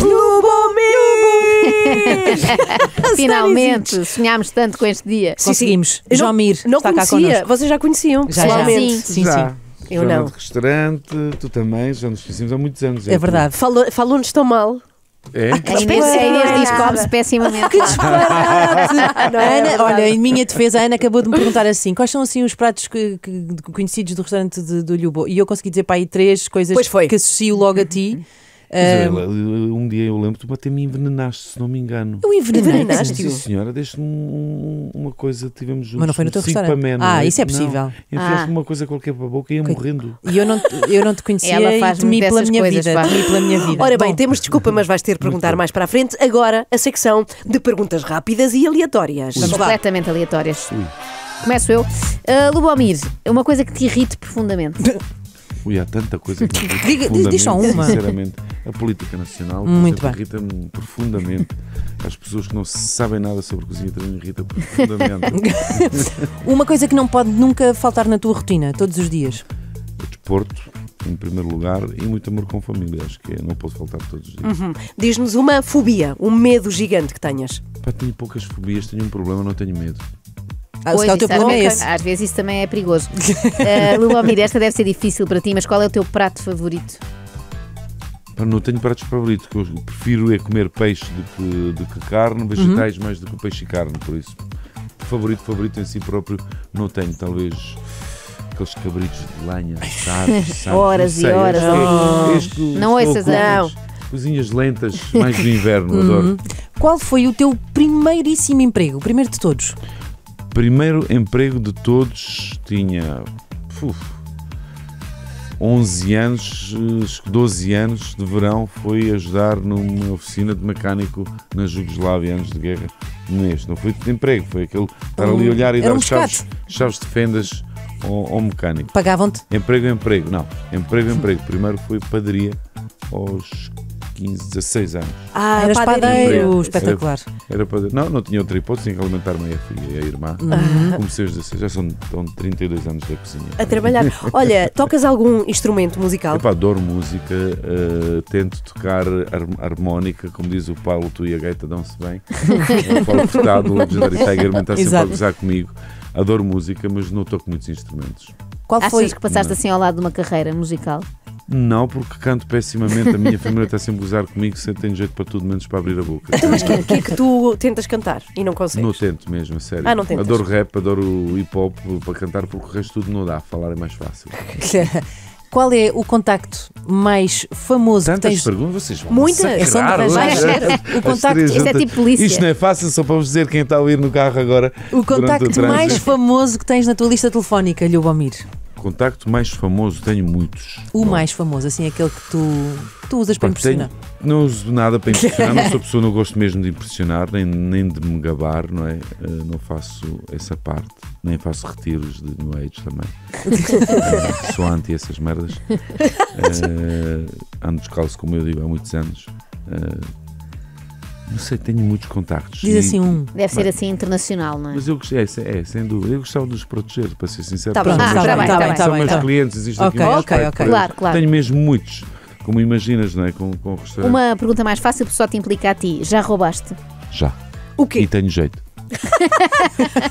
Lubomir! Finalmente sonhámos tanto com este dia. Sim, Conseguimos. Sim. Jomir não, não está conhecia. cá Vocês já conheciam já, pessoalmente? Já. Sim, sim. Já. sim. Eu Jornal não. restaurante, tu também, já nos conhecemos há muitos anos. É, é verdade. Falou-nos tão mal. É? A Inês, a Inês diz comes pessimamente. Que disparate! Ana, olha, em minha defesa, a Ana acabou de me perguntar assim: quais são assim os pratos que, que, conhecidos do restaurante de, do Lubo? E eu consegui dizer para aí três coisas que associo logo a ti. Uhum. Um, um dia eu lembro, tu até me envenenaste, se não me engano. Eu envenenaste? Sim, senhora, deste-me uma coisa, tivemos juntos. Mas não foi no teu restaurante? ah, isso é possível. Enfiaste-me ah. uma coisa qualquer para a boca e ia morrendo. E eu não, eu não te conhecia Ela faz e temi pela minha coisas, vida. Temi minha vida. Ora bem, temos desculpa, mas vais ter de perguntar mais para a frente. Agora, a secção de perguntas rápidas e aleatórias. Completamente aleatórias. Começo eu. Uh, Lubomir, uma coisa que te irrite profundamente. Ui, há tanta coisa que me diga, diz só uma. Sinceramente, a política nacional irrita-me profundamente. As pessoas que não sabem nada sobre cozinha também me irritam profundamente. uma coisa que não pode nunca faltar na tua rotina, todos os dias. O desporto, em primeiro lugar, e muito amor com a família. Acho que é, não pode faltar todos os dias. Uhum. Diz-nos uma fobia, um medo gigante que tenhas. Pá, tenho poucas fobias, tenho um problema, não tenho medo. Ah, pois, é o teu problema é esse. Às vezes isso também é perigoso. uh, eh, Lubomir, esta deve ser difícil para ti, mas qual é o teu prato favorito? não tenho pratos favoritos, que eu prefiro é comer peixe do que, do que carne, uhum. vegetais uhum. mais do que peixe e carne, por isso. Favorito, favorito em si próprio, não tenho, talvez aqueles cabritos de lenha, sabes? Sabe, horas sei, e horas. É, oh. É este, não ouças, não. Cozinhas lentas, mais do inverno, adoro. Uhum. Qual foi o teu primeiríssimo emprego, o primeiro de todos? primeiro emprego de todos tinha uf, 11 anos, 12 eh, anos de verão, foi ajudar numa oficina de mecânico na Jugoslávia, anos de guerra. Neste, não foi de emprego, foi aquele estar ali a hum, olhar e Era dar um chaves, chaves de fendas ao, ao mecânico. Pagavam-te? Emprego, emprego, não. Emprego, emprego. Primeiro foi padaria aos 15, 16 anos. Ah, ah era padeiro, espetacular. Era, era padeiro. Não, não tinha outra hipótese, tinha que alimentar-me a filha e a irmã. Uhum. Comecei os 16, já são, são 32 anos da cozinha. A trabalhar. Olha, tocas algum instrumento musical? Epá, adoro música, uh, tento tocar harmónica, como diz o Paulo, tu e a gaita dão-se bem. o Paulo Furtado, o Legendary Tiger, está sempre a gozar comigo. Adoro música, mas não toco muitos instrumentos. Qual Achas foi que passaste não. assim ao lado de uma carreira musical? Não, porque canto pessimamente. A minha família está sempre a gozar comigo, sempre tenho jeito para tudo, menos para abrir a boca. Então, mas o que, que, é que tu tentas cantar e não consegues? Não tento mesmo, a sério. Ah, não tentas? Adoro rap, adoro hip hop para cantar, porque o resto tudo não dá. Falar é mais fácil. Qual é o contacto mais famoso Tantas que tens? perguntas, vocês vão Muitas, são só O contacto, isto é tipo polícia. Isto não é fácil, só para vos dizer quem está a ir no carro agora. O contacto o mais famoso que tens na tua lista telefónica, Lubomir? contacto mais famoso, tenho muitos. O mais famoso, assim, aquele que tu, tu usas para impressionar? Tenho, não uso nada para impressionar, não sou pessoa, não gosto mesmo de impressionar, nem, nem de me gabar, não é? Uh, não faço essa parte, nem faço retiros de New Age também. uh, sou anti essas merdas. Uh, ando descalço, como eu digo, há muitos anos. Uh, não sei, tenho muitos contactos. Diz assim um. Deve ser assim internacional, não é? Mas eu gostei, é, é, é, sem dúvida. Eu gostava de os proteger, para ser sincero. Está bem, ah, tá bem, tá bem. São meus tá clientes, existe okay, aqui um é okay, okay. Claro, claro. Tenho mesmo muitos, como imaginas, não é? Com, com o restaurante. Uma pergunta mais fácil, só te implica a ti. Já roubaste? Já. O quê? E tenho jeito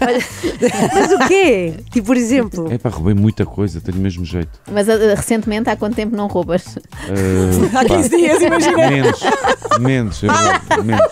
mas, o quê? Tipo, por exemplo. É para roubei muita coisa, tenho o mesmo jeito. Mas uh, recentemente, há quanto tempo não roubas? Uh, há 15 dias, imagina. Menos, menos, menos.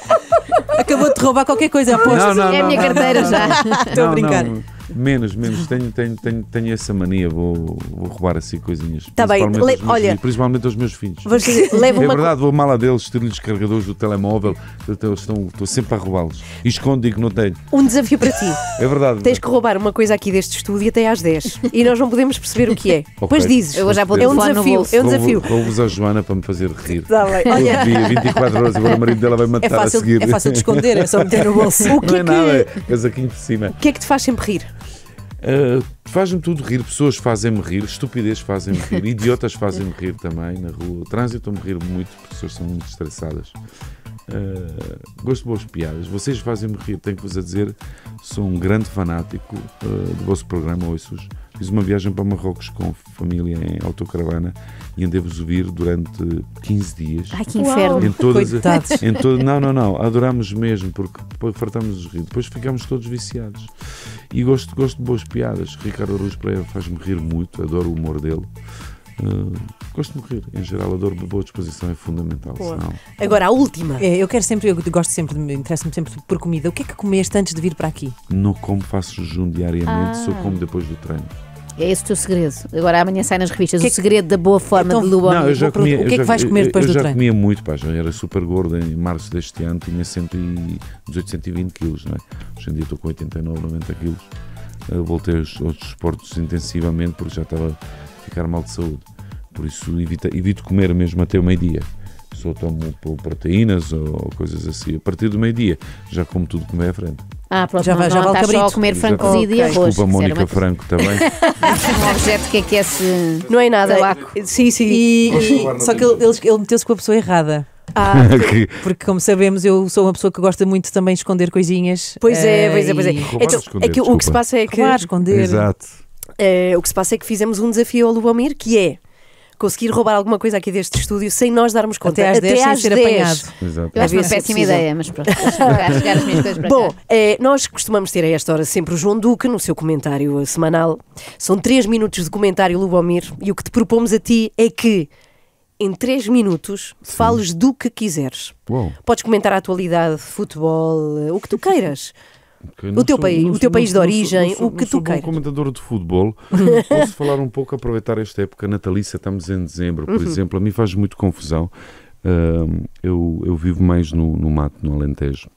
Acabou de roubar qualquer coisa, aposto. é a minha carteira já. Estou a brincar. Não. Menos, menos. Tenho, tenho, tenho, tenho essa mania, vou, vou roubar assim coisinhas. Tá bem, principalmente, aos meus olha, filhos, principalmente aos meus filhos. Vou dizer, levo é uma... verdade, vou mal a deles, tiro-lhes carregadores do telemóvel, então, estou, estou sempre a roubá-los. E escondo e que não tenho. Um desafio para ti. É verdade. Tens que roubar uma coisa aqui deste estúdio até às 10 e nós não podemos perceber o que é. Okay. Pois dizes. Eu já vou é, é um desafio. É um desafio. Vou-vos a Joana para me fazer rir. Tá bem. Olha. Dia 24 horas, agora o marido dela vai é matar é fácil, a seguir. É fácil de esconder, é só meter no bolso. O que não é, é que... nada, casaquinho é, por cima. O que é que te faz sempre rir? Uh, faz-me tudo rir, pessoas fazem-me rir, estupidez fazem-me rir, idiotas fazem-me rir também na rua, o trânsito me rir muito, pessoas são muito estressadas. Uh, gosto de boas piadas, vocês fazem-me rir, tenho que vos a dizer, sou um grande fanático uh, do vosso programa, ouço-os. Fiz uma viagem para Marrocos com família em autocaravana e andei-vos ouvir durante 15 dias. Ai, que inferno! Em todas, em Não, não, não, adorámos mesmo porque fartámos-nos rir, depois ficámos todos viciados. E gosto, gosto de boas piadas. Ricardo Aruz Pereira faz-me rir muito, adoro o humor dele. Uh, gosto de rir, em geral, adoro boa disposição, é fundamental. Senão... Agora, a última. É, eu quero sempre, eu gosto sempre, interessa-me sempre por comida. O que é que comeste antes de vir para aqui? Não como, faço jejum diariamente, ah. só como depois do treino. É esse o teu segredo. Agora amanhã sai nas revistas que o é que segredo que... da boa forma então, de Luan. Não, eu já comia, o que é já, é que vais comer depois do treino? Eu já comia muito, pá, já era super gordo. Em março deste ano tinha 118, 120 quilos, não é? Hoje em dia estou com 89, 90 quilos. Eu voltei aos, outros esportes intensivamente porque já estava a ficar mal de saúde. Por isso evito comer mesmo até o meio-dia. Só tomo proteínas ou coisas assim. A partir do meio-dia já como tudo que é à frente. Ah, pronto, já, não, vai, já não vale só a comer frango cozido é e arroz. Desculpa, é Mónica Franco também. um objeto que aquece. É não é nada. laco. Eh, sim, sim. E, e, só que ele, ele meteu-se com a pessoa errada. Ah, porque, porque, como sabemos, eu sou uma pessoa que gosta muito também de esconder coisinhas. Pois é, eh, pois é, pois é. então, esconder, é que, o que se passa é que. Roubar, esconder. Exato. Eh, o que se passa é que fizemos um desafio ao Lubomir que é conseguir roubar alguma coisa aqui deste estúdio sem nós darmos conta. Até às 10 até às sem 10. ser apanhado. Exato. Eu acho uma péssima ideia, mas pronto. chegar as minhas coisas para Bom, É, nós costumamos ter a esta hora sempre o João Duque no seu comentário semanal. São 3 minutos de comentário, Lubomir, e o que te propomos a ti é que em 3 minutos Sim. fales do que quiseres. Uou. Podes comentar a atualidade, futebol, eh, o que tu queiras o teu, sou, país, não, o teu não, país não, de origem, sou, o que tu queiras. Como comentador de futebol, posso falar um pouco, aproveitar esta época natalícia, estamos em dezembro, por uhum. exemplo, a mim faz muito confusão. Uh, eu, eu vivo mais no, no mato, no Alentejo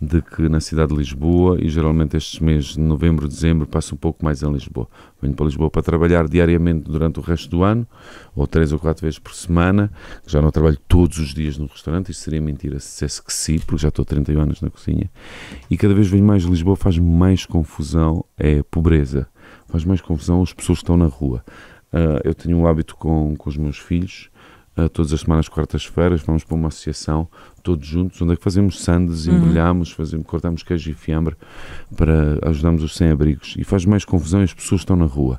de que na cidade de Lisboa, e geralmente estes meses de novembro, dezembro, passo um pouco mais em Lisboa. Venho para Lisboa para trabalhar diariamente durante o resto do ano, ou três ou quatro vezes por semana. Já não trabalho todos os dias no restaurante, isso seria mentira se dissesse que sim, porque já estou 31 anos na cozinha. E cada vez venho mais Lisboa, faz-me mais confusão é pobreza, faz mais confusão as pessoas que estão na rua. Uh, eu tenho um hábito com, com os meus filhos ah, todas as semanas, quartas-feiras, vamos para uma associação, todos juntos, onde é que fazemos sandes, uhum. embrulhamos, fazemos, cortamos queijo e fiambre para ajudarmos os sem-abrigos. E faz mais confusão, as pessoas estão na rua.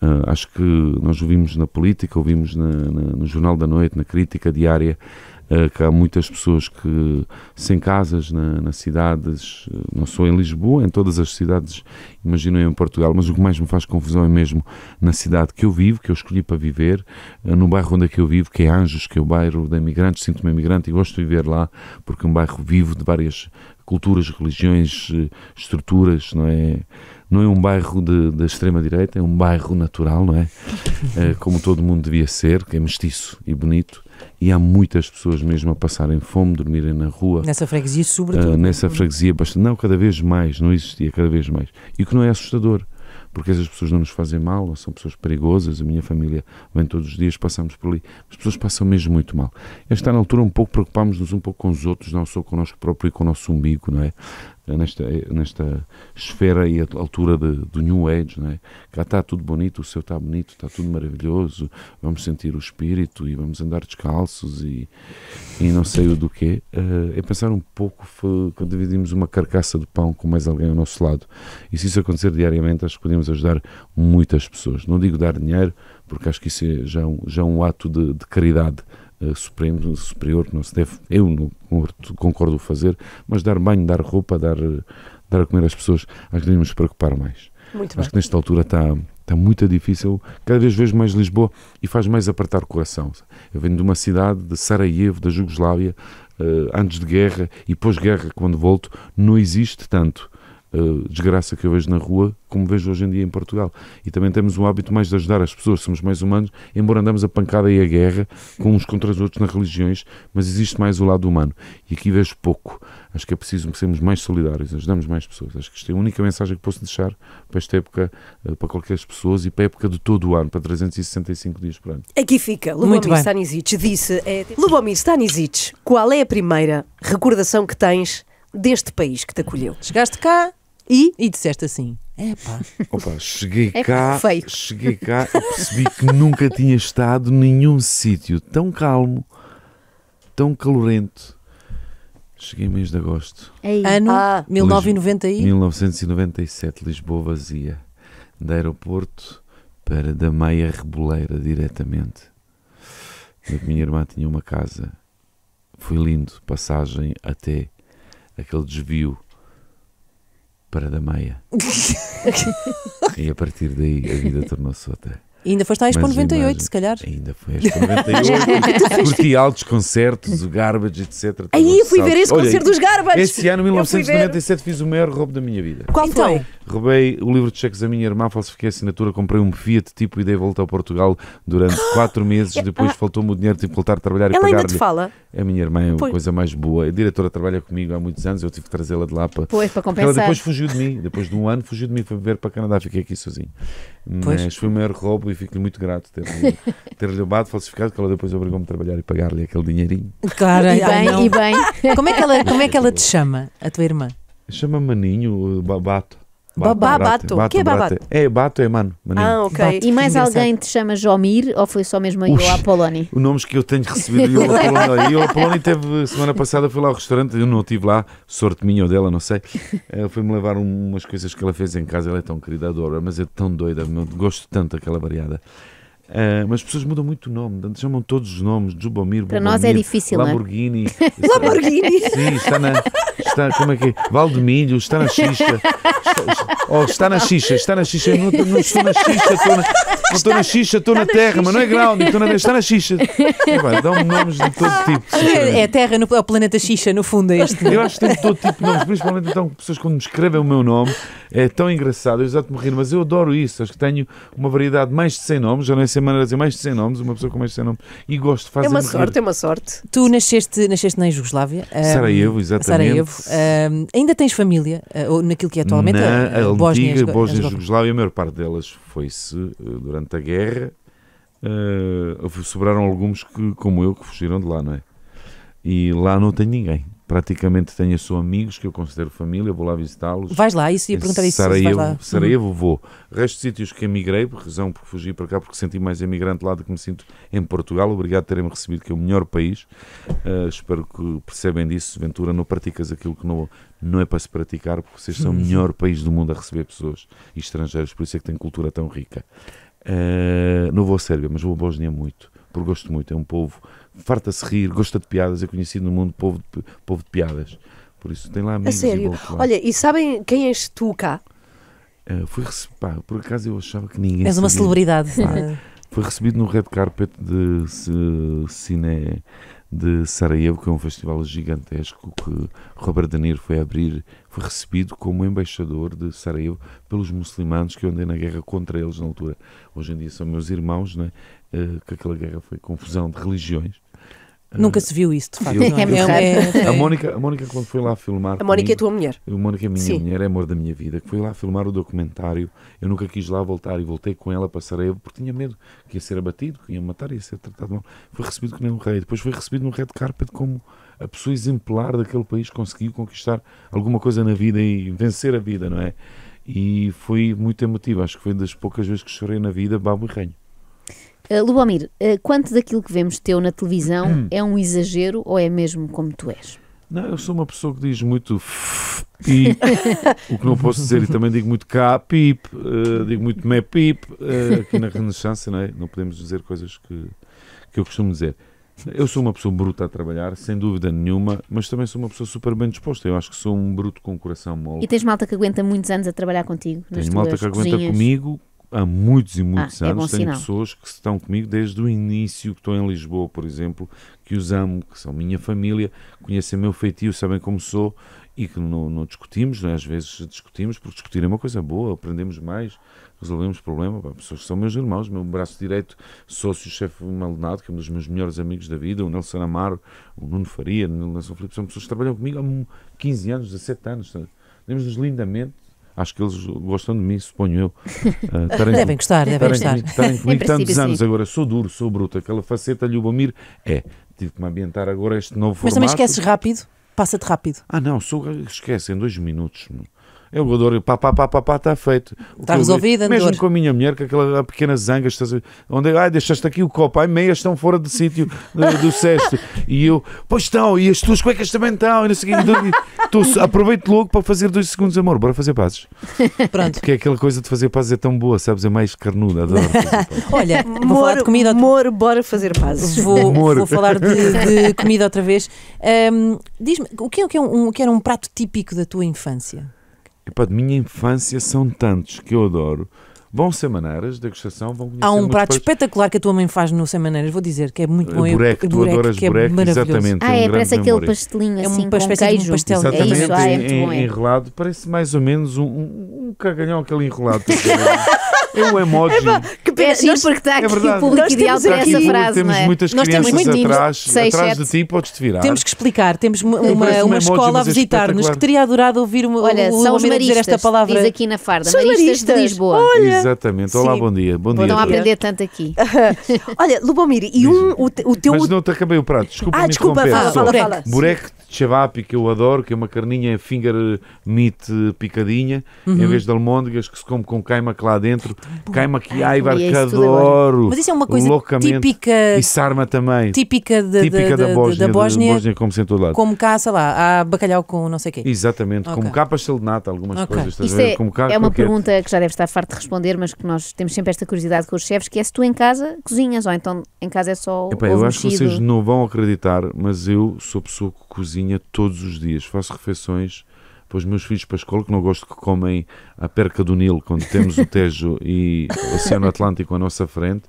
Uh, acho que nós ouvimos na política, ouvimos na, na, no Jornal da Noite, na crítica diária, uh, que há muitas pessoas que, sem casas na, nas cidades, ah, não só em Lisboa, em todas as cidades, imagino eu em Portugal, mas o que mais me faz confusão é mesmo na cidade que eu vivo, que eu escolhi para viver, uh, no bairro onde é que eu vivo, que é Anjos, que é o bairro da imigrantes, sinto-me imigrante e gosto de viver lá, porque é um bairro vivo de várias culturas, religiões, estruturas, não é? não é um bairro da extrema-direita, é um bairro natural, não é? é? Como todo mundo devia ser, que é mestiço e bonito. E há muitas pessoas mesmo a passarem fome, dormirem na rua. Nessa freguesia, sobretudo. Uh, nessa freguesia, bastante. Não, cada vez mais, não existia, cada vez mais. E o que não é assustador, porque essas pessoas não nos fazem mal, são pessoas perigosas. A minha família vem todos os dias, passamos por ali. As pessoas passam mesmo muito mal. É Esta na altura, um pouco preocupamos-nos um pouco com os outros, não só connosco próprio e com o nosso umbigo, não é? nesta, nesta esfera e altura de, do New Age, né? cá está tudo bonito, o céu está bonito, está tudo maravilhoso, vamos sentir o espírito e vamos andar descalços e, e não sei o do quê, eh, é pensar um pouco quando dividimos uma carcaça de pão com mais alguém ao nosso lado. E se isso acontecer diariamente, acho que podemos ajudar muitas pessoas. Não digo dar dinheiro, porque acho que isso é já um, já um ato de, de caridade eh, supremo, superior, que não se deve, eu não concordo fazer, mas dar banho, dar roupa, dar, dar a comer às pessoas, acho que devemos preocupar mais. Muito acho bem. que nesta altura está, está muito difícil, cada vez vejo mais Lisboa e faz mais apertar o coração. Eu venho de uma cidade, de Sarajevo, da Jugoslávia, eh, antes de guerra e pós-guerra, quando volto, não existe tanto eh, desgraça que eu vejo na rua, como vejo hoje em dia em Portugal. E também temos o hábito mais de ajudar as pessoas, somos mais humanos, embora andamos a pancada e a guerra com uns contra os outros nas religiões, mas existe mais o lado humano. E aqui vejo pouco. Acho que é preciso sermos mais solidários, ajudamos mais pessoas. Acho que isto é a única mensagem que posso deixar para esta época, eh, para qualquer pessoas e para a época de todo o ano, para 365 dias por ano. Aqui fica. Lubomir Stanisic disse: é... Lubomir Stanisic, qual é a primeira recordação que tens? deste país que te acolheu. Chegaste cá e, e disseste assim. Epá. Opa, cheguei é cá, feio. cheguei cá e percebi que nunca tinha estado nenhum sítio tão calmo, tão calorento. Cheguei em mês de agosto. Ei. Ano ah. 1990 1997, Lisboa vazia. Da aeroporto para da Meia Reboleira diretamente. A minha irmã tinha uma casa. Foi lindo, passagem até aquele desvio para da meia. e a partir daí a vida tornou-se outra. E ainda foste a Expo 98, imagem, se calhar. Ainda foi a Expo 98. curti altos concertos, o Garbage, etc. Aí eu fui ver esse Olha, concerto dos Garbage. Esse ano, 1997, fiz o maior roubo da minha vida. Qual então? foi? Roubei o livro de cheques da minha irmã, falsifiquei a assinatura, comprei um Fiat tipo e dei volta ao Portugal durante 4 meses. É. Depois faltou-me o dinheiro, tive que voltar a trabalhar Ela e pagar. Ela ainda te fala? A minha irmã é uma pois. coisa mais boa. A diretora trabalha comigo há muitos anos, eu tive que trazê-la de lá para. Pois, para compensar. Ela depois fugiu de mim, depois de um ano fugiu de mim, foi viver para o Canadá, fiquei aqui sozinho. Pois. foi o maior roubo e fico-lhe muito grato ter, ter roubado, falsificado, que ela depois obrigou-me a trabalhar e pagar-lhe aquele dinheirinho. Claro, e bem, e bem. Como é, que ela, como é que ela te chama, a tua irmã? Chama-me Maninho, Babato. Babato. bato. que é babato? É, bato é mano. Ah, ok. Bato, e mais alguém te chama Jomir ou foi só mesmo a Iola Poloni? Os nomes que eu tenho recebido. Iola Poloni, a Poloni teve, semana passada, foi lá ao restaurante, eu não estive lá, sorte minha ou dela, não sei. Ela foi-me levar umas coisas que ela fez em casa, ela é tão querida, adora, mas é tão doida, meu, gosto tanto daquela variada. Uh, mas as pessoas mudam muito o nome, chamam todos os nomes, Jubomir, Para nós é difícil, é? Lamborghini. É- Lamborghini? Sim, está é na, está, como é que é? Valdemilho, está na xixa. Está, oh, está na xixa, está na xixa. Eu não, não estou na xixa, estou na, não estou na xixa, estou na, terra, mas não é ground, estou na, está na xixa. Dão-me nomes de todo tipo. É, é, a terra, no, é o planeta xixa, no fundo, é este. Eu acho que tem todo tipo de nomes, principalmente então pessoas quando me escrevem o meu nome, é tão engraçado, eu já te morri, mas eu adoro isso. Acho que tenho uma variedade de mais de 100 nomes, já não é sem maneira de é dizer mais de 100 nomes, uma pessoa com mais de 100 nomes, e gosto de fazer. É uma sorte, rir. é uma sorte. Tu nasceste, nasceste na Jugoslávia? Sarajevo, exatamente. Sarajevo. Uh, ainda tens família uh, naquilo que é atualmente Na a, ah, a ah, Bósnia, antiga Bósnia e Jugoslávia, a maior parte delas foi-se durante a guerra. sobraram alguns que, como eu, que fugiram de lá, não é? E lá não tem ninguém praticamente tenho só amigos que eu considero família, vou lá visitá-los. Vais lá, isso ia perguntar isso. Sarajevo, lá. Sarajevo uhum. vou. Resto de sítios que emigrei, por razão por fugir para cá, porque senti mais emigrante lá do que me sinto em Portugal. Obrigado por terem-me recebido, que é o melhor país. Uh, espero que percebem disso. Ventura, não praticas aquilo que não, não é para se praticar, porque vocês são uhum. o melhor país do mundo a receber pessoas e estrangeiros, por isso é que tem cultura tão rica. Uh, não vou a Sérvia, mas vou a Bósnia muito por gosto muito. É um povo farta-se rir, gosta de piadas, é conhecido no mundo povo de, povo de piadas. Por isso tem lá amigos. A sério? E Olha, e sabem quem és tu cá? Uh, fui recebido, por acaso eu achava que ninguém. És uma celebridade. foi recebido no red carpet de cinema de Sarajevo, que é um festival gigantesco que Robert De Niro foi abrir, foi recebido como embaixador de Sarajevo pelos muçulmanos que eu andei na guerra contra eles na altura. Hoje em dia são meus irmãos, né? Eh, que aquela guerra foi confusão de religiões Nunca se viu isso, de facto. é, é mesmo. É, é, a, Mónica, a Mónica, quando foi lá filmar. A Mónica é comigo, é tua mulher. A Mónica é minha Sim. mulher, é amor da minha vida, que foi lá filmar o documentário. Eu nunca quis lá voltar e voltei com ela para Sarajevo porque tinha medo que ia ser abatido, que ia matar, ia ser tratado mal. Foi recebido como um rei. Depois foi recebido no red carpet como a pessoa exemplar daquele país conseguiu conquistar alguma coisa na vida e vencer a vida, não é? E foi muito emotivo. Acho que foi das poucas vezes que chorei na vida, babo e reino. Uh, Lubomir, uh, quanto daquilo que vemos teu na televisão hum. é um exagero ou é mesmo como tu és? Não, eu sou uma pessoa que diz muito f... o que não posso dizer, e também digo muito cá, pip, uh, digo muito me pip, uh, aqui na Renascença, não é? Não podemos dizer coisas que, que eu costumo dizer. Eu sou uma pessoa bruta a trabalhar, sem dúvida nenhuma, mas também sou uma pessoa super bem disposta. Eu acho que sou um bruto com um coração mole. E tens malta que aguenta muitos anos a trabalhar contigo? Tenho malta que cozinhas. aguenta comigo, há muitos e muitos ah, é anos. É Tenho sinal. pessoas que estão comigo desde o início, que estou em Lisboa, por exemplo, que os amo, que são minha família, conhecem meu feitio, sabem como sou e que não, não discutimos, não é? às vezes discutimos, porque discutir é uma coisa boa, aprendemos mais, resolvemos problema. pessoas que são meus irmãos, meu braço direito, sócio-chefe Maldonado, que é um dos meus melhores amigos da vida, o Nelson Amaro, o Nuno Faria, o Nelson Felipe, são pessoas que trabalham comigo há 15 anos, 17 anos, temos-nos lindamente Acho que eles gostam de mim, suponho eu. Uh, ah, terem, devem gostar, devem gostar. Comigo, comigo tantos anos. Agora sou duro, sou bruto. Aquela faceta Lubomir é. Tive que me ambientar agora este novo Mas formato. Mas também esqueces rápido? Passa-te rápido. Ah, não, sou, esquece em dois minutos. É o Godor, pá, pá, pá, pá, pá, está feito. está resolvida eu, Mesmo com a minha mulher, com aquela pequena zanga, onde ai, deixaste aqui o copo, ai, meias estão fora de sítio do, cesto. E eu, pois estão, e as tuas cuecas também estão, e não sei o então, aproveito logo para fazer dois segundos, amor, bora fazer pazes. Pronto. Porque é aquela coisa de fazer pazes é tão boa, sabes? É mais carnuda, adoro. Olha, vou falar de comida. amor bora fazer pazes. Vou, vou falar de, de, comida outra vez. Um, Diz-me, o que, é, o, é um, o que era um prato típico da tua infância? Epá, de minha infância são tantos que eu adoro. Vão ser maneiras, degustação, vão conhecer Há um prato espetacular que a tua mãe faz no Sem Maneiras, vou dizer, que é muito bom. Bureque, tu bureque, adoras é bureque, é exatamente. Ah, é, um parece aquele memória. pastelinho assim, é um assim com queijo. De um pastel. É exatamente, é isso, ah, é em, enrolado, parece mais ou menos um, um, um cagalhão aquele enrolado. Tipo, é o emoji. É que pena, é assim, porque está é aqui verdade. o público ideal para é essa frase, não Temos é? muitas Nós temos crianças atrás, seis, atrás de ti, podes-te virar. Temos que explicar, temos uma, uma escola a visitar-nos que teria adorado ouvir uma, Olha, o, o são dizer maristas, esta palavra. diz aqui na farda, São os maristas, de Lisboa. Olha. Exatamente. Olá, Sim. bom dia. Bom dia. não a aprender tanto aqui. Olha, Lubomir, e um, o, o teu. Mas não te acabei o prato. Ah, desculpa ah, desculpa, fala, fala, fala. de que eu adoro, que é uma carninha finger meat picadinha, em uhum. vez de almôndegas, que se come com caima que lá dentro. Caima que ai, barcador. Mas isso é uma coisa típica. E sarma também. Típica, de, típica de, da, Bósnia, da Bósnia. Da Bósnia como-se em todo lado. Como cá, sei lá, há bacalhau com não sei o quê. Exatamente, okay. como cá nata, algumas okay. coisas. Isto é, como cá, é uma pergunta que já deve estar farto de responder, mas que nós temos sempre esta curiosidade com os chefes, que é se tu em casa cozinhas ou então em casa é só Epá, Eu acho mexido. que vocês não vão acreditar, mas eu sou pessoa que cozinha todos os dias. Faço refeições para os meus filhos para a escola, que não gosto que comem a perca do Nilo quando temos o Tejo e o Oceano Atlântico à nossa frente,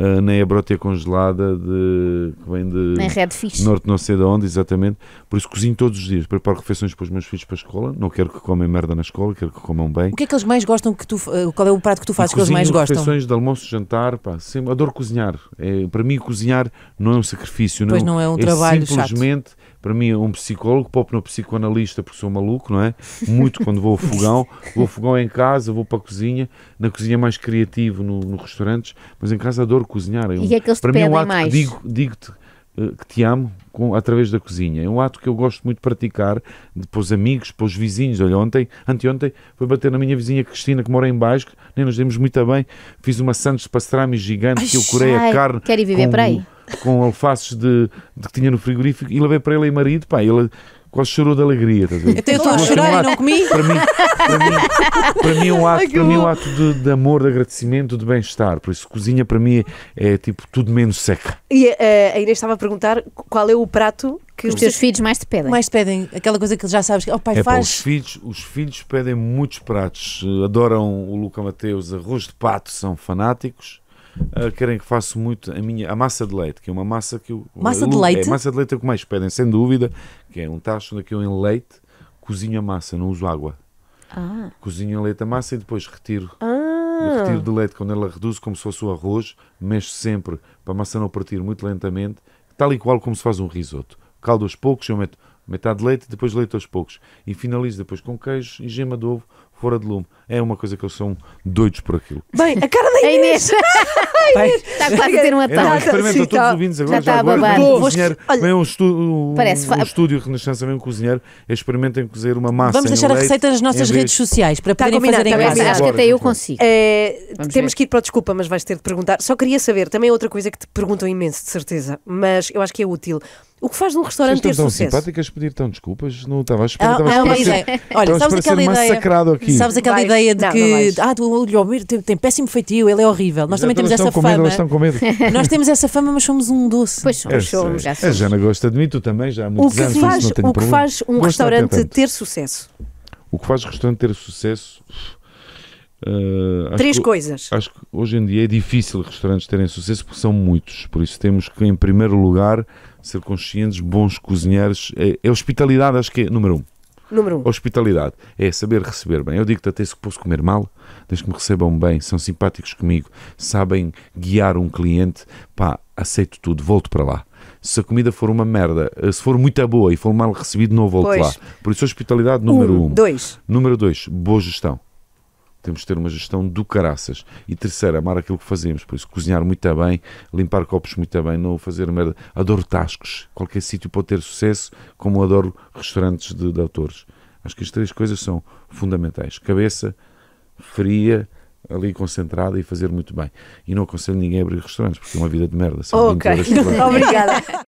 uh, nem a brótia congelada de, que vem de nem redfish. norte não sei de onde, exatamente. Por isso cozinho todos os dias, preparo refeições para os meus filhos para a escola, não quero que comem merda na escola, quero que comam bem. O que é que eles mais gostam que tu, eh, qual é o prato que tu fazes que eles mais gostam? refeições de almoço, jantar, pá, sempre, adoro cozinhar. É, para mim cozinhar não é um sacrifício, não, pois não é um é trabalho simplesmente chato para mim, um psicólogo, pouco no psicoanalista, porque sou maluco, não é? Muito quando vou ao fogão, vou ao fogão em casa, vou para a cozinha, na cozinha mais criativo, no, no restaurantes, mas em casa adoro cozinhar. É um, e é que eles para mim é um ato mais? que digo, digo-te eh, que te amo com, através da cozinha. É um ato que eu gosto muito de praticar para os amigos, para os vizinhos. Olha, ontem, anteontem, foi bater na minha vizinha Cristina, que mora em baixo, nem nos demos muito bem. Fiz uma sandes de pastrami gigante Ai, que eu curei a carne. Quero ir viver com, para aí com alfaces de, de, que tinha no frigorífico e levei para ele e marido, pá, ele quase chorou de alegria. Tá Até eu estou a chorar um ato, e não comi. Para mim, para mim, para mim é um ato, para mim é um ato de, de amor, de agradecimento, de bem-estar. Por isso, cozinha para mim é, é tipo tudo menos seca. E uh, a Inês estava a perguntar qual é o prato que os teus filhos mais te pedem. Mais te pedem aquela coisa que já sabes que o oh, pai é, faz. Pá, os, filhos, os filhos pedem muitos pratos. Adoram o Luca Mateus, arroz de pato, são fanáticos uh, querem que faça muito a minha a massa de leite, que é uma massa que eu. Massa de é leite? É, massa de leite é o que mais pedem, sem dúvida, que é um tacho onde eu em leite cozinho a massa, não uso água. Ah. Cozinho a leite a massa e depois retiro. Ah. Retiro de leite quando ela reduz como se fosse o arroz, mexo sempre para a massa não partir muito lentamente, tal e qual como se faz um risoto. Caldo aos poucos, eu meto metade de leite, depois leite aos poucos. E finalizo depois com queijo e gema de ovo fora de lume. É uma coisa que eles são doidos por aquilo. Bem, a cara da é Inês! A Inês. Está quase a ter um ataque. É, não, experimenta, todos tá. os ouvintes agora, já, já agora, a um cozinheiro, Olha, um, parece, um estúdio Renascença, vem um cozinheiro, experimentem cozer uma massa Vamos deixar a leite, receita nas nossas redes sociais para poderem combinar fazer em casa. Acho que até eu consigo. É, temos ver. que ir para a desculpa, mas vais ter de perguntar. Só queria saber, também é outra coisa que te perguntam imenso, de certeza, mas eu acho que é útil. O que faz um restaurante ter tão sucesso? simpáticas pedir tão desculpas, não estava a esperar. Ah, é uma ah, ideia. Olha, sabes aquela ideia. Aqui. Sabes aquela ideia de não, que não ah, o Lhomir tem, tem é péssimo feitio, ele é horrível. Nós já também temos essa fama. Medo, estão com medo. Nós temos essa fama, mas somos um doce. Pois somos, é, somos. É, A Jana gosta de mim, tu também já há muitos o que anos, faz, O que faz um Gosto restaurante ter sucesso? O que faz o restaurante ter sucesso? Uh, Três que, coisas. Acho que hoje em dia é difícil restaurantes terem sucesso porque são muitos. Por isso temos que, em primeiro lugar, ser conscientes, bons cozinheiros. É, é hospitalidade, acho que é número um. Número um. Hospitalidade. É saber receber bem. Eu digo-te até se posso comer mal, desde que me recebam bem, são simpáticos comigo, sabem guiar um cliente, pá, aceito tudo, volto para lá. Se a comida for uma merda, eh, se for muito boa e for mal recebido, não volto pois. lá. Por isso, hospitalidade número um. um. Dois. Número dois, boa gestão. Temos de ter uma gestão do caraças. E terceiro, amar aquilo que fazemos. Por isso, cozinhar muito é bem, limpar copos muito é bem, não fazer merda. Adoro tascos. Qualquer sítio pode ter sucesso, como adoro restaurantes de, de autores. Acho que as três coisas são fundamentais. Cabeça fria, ali concentrada e fazer muito bem. E não aconselho ninguém a abrir restaurantes, porque é uma vida de merda. ok, obrigada.